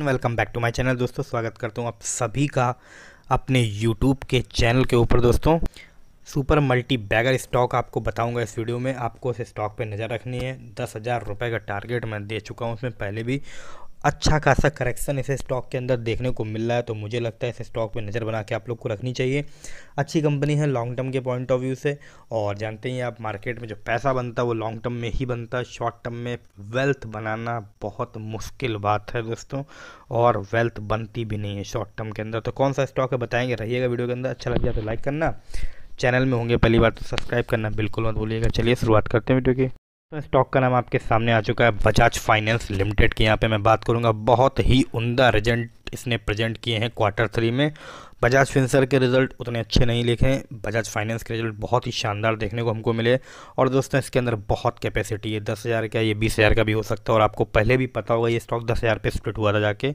welcome back to my channel दोस्तों स्वागत करता हूँ आप सभी का अपने यूट्यूब के चैनल के ऊपर दोस्तों सुपर मल्टी बैगर स्टॉक आपको बताऊंगा इस वीडियो में आपको इस स्टॉक पे नज़र रखनी है दस हज़ार रुपये का टारगेट मैं दे चुका हूँ उसमें पहले भी अच्छा खासा करेक्शन इसे स्टॉक के अंदर देखने को मिल रहा है तो मुझे लगता है इसे स्टॉक पे नज़र बना के आप लोग को रखनी चाहिए अच्छी कंपनी है लॉन्ग टर्म के पॉइंट ऑफ व्यू से और जानते ही आप मार्केट में जो पैसा बनता है वो लॉन्ग टर्म में ही बनता है शॉर्ट टर्म में वेल्थ बनाना बहुत मुश्किल बात है दोस्तों और वेल्थ बनती भी नहीं है शॉर्ट टर्म के अंदर तो कौन सा स्टॉक है बताएंगे रहिएगा वीडियो के अंदर अच्छा लग गया तो लाइक करना चैनल में होंगे पहली बार तो सब्सक्राइब करना बिल्कुल मत भूलिएगा चलिए शुरुआत करते हैं वीडियो की तो स्टॉक का नाम आपके सामने आ चुका है बजाज फाइनेंस लिमिटेड की यहाँ पे मैं बात करूँगा बहुत ही उमदा रिजल्ट इसने प्रेजेंट किए हैं क्वार्टर थ्री में बजाज फिंसर के रिज़ल्ट उतने अच्छे नहीं लिखे हैं बजाज फाइनेंस के रिज़ल्ट बहुत ही शानदार देखने को हमको मिले और दोस्तों इसके अंदर बहुत कैपेसिटी है दस हज़ार का ये बीस हज़ार का भी हो सकता है और आपको पहले भी पता होगा ये स्टॉक दस हज़ार पर स्प्लिट हुआ था जाके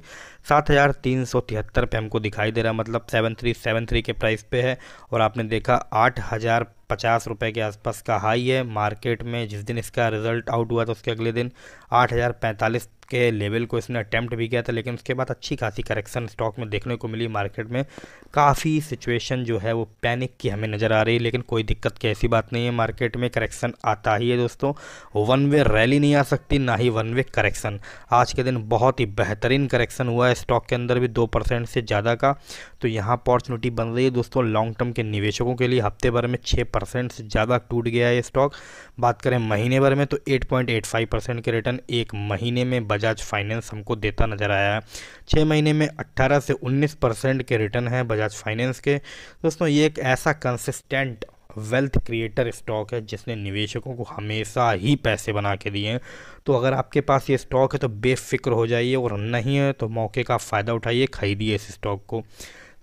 सात हज़ार तीन सौ तिहत्तर पर हमको दिखाई दे रहा है मतलब सेवन थ्री सेवन थ्री के प्राइस पे है और आपने देखा आठ हज़ार पचास रुपये के आसपास का हाई है मार्केट में जिस दिन इसका रिज़ल्ट आउट हुआ था उसके अगले दिन आठ हज़ार पैंतालीस के लेवल को इसने अटैम्प्ट भी किया था लेकिन उसके बाद अच्छी खासी करेक्शन स्टॉक में देखने को मिली मार्केट में काफ़ी सिचुएशन जो है वो पैनिक की हमें नज़र आ रही है लेकिन कोई दिक्कत की ऐसी बात नहीं है मार्केट में करेक्शन आता ही है दोस्तों वन वे रैली नहीं आ सकती ना ही वन वे करेक्शन आज के दिन बहुत ही बेहतरीन करेक्शन हुआ है स्टॉक के अंदर भी दो परसेंट से ज़्यादा का तो यहाँ अपॉर्चुनिटी बन रही है दोस्तों लॉन्ग टर्म के निवेशकों के लिए हफ्ते भर में छः परसेंट से ज़्यादा टूट गया है स्टॉक बात करें महीने भर में तो 8.85 परसेंट के रिटर्न एक महीने में बजाज फाइनेंस हमको देता नज़र आया है छः महीने में 18 से 19 परसेंट के रिटर्न हैं बजाज फाइनेंस के दोस्तों ये एक ऐसा कंसिस्टेंट वेल्थ क्रिएटर स्टॉक है जिसने निवेशकों को हमेशा ही पैसे बना के दिए हैं तो अगर आपके पास ये स्टॉक है तो बेफिक्र हो जाइए और नहीं है तो मौके का फ़ायदा उठाइए खरीदिए इस स्टॉक को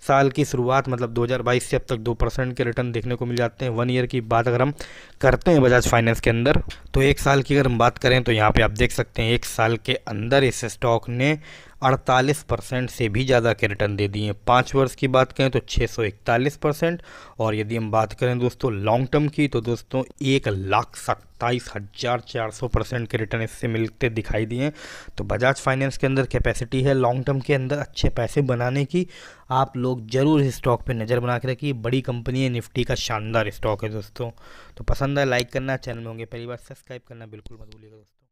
साल की शुरुआत मतलब 2022 से अब तक दो परसेंट के रिटर्न देखने को मिल जाते हैं वन ईयर की बात अगर हम करते हैं बजाज फाइनेंस के अंदर तो एक साल की अगर हम बात करें तो यहाँ पे आप देख सकते हैं एक साल के अंदर इस स्टॉक ने अड़तालीस परसेंट से भी ज़्यादा के रिटर्न दे दिए पाँच वर्ष की बात करें तो छः सौ इकतालीस परसेंट और यदि हम बात करें दोस्तों लॉन्ग टर्म की तो दोस्तों एक लाख सत्ताईस हज़ार चार सौ परसेंट के रिटर्न इससे मिलते दिखाई दिए तो बजाज फाइनेंस के अंदर कैपेसिटी है लॉन्ग टर्म के अंदर अच्छे पैसे बनाने की आप लोग ज़रूर इस स्टॉक पर नज़र बना के रखिए बड़ी कंपनी है निफ्टी का शानदार स्टॉक है दोस्तों तो पसंद है लाइक करना चैनल में होंगे पहली बार सब्सक्राइब करना बिल्कुल मत भूलिएगा दोस्तों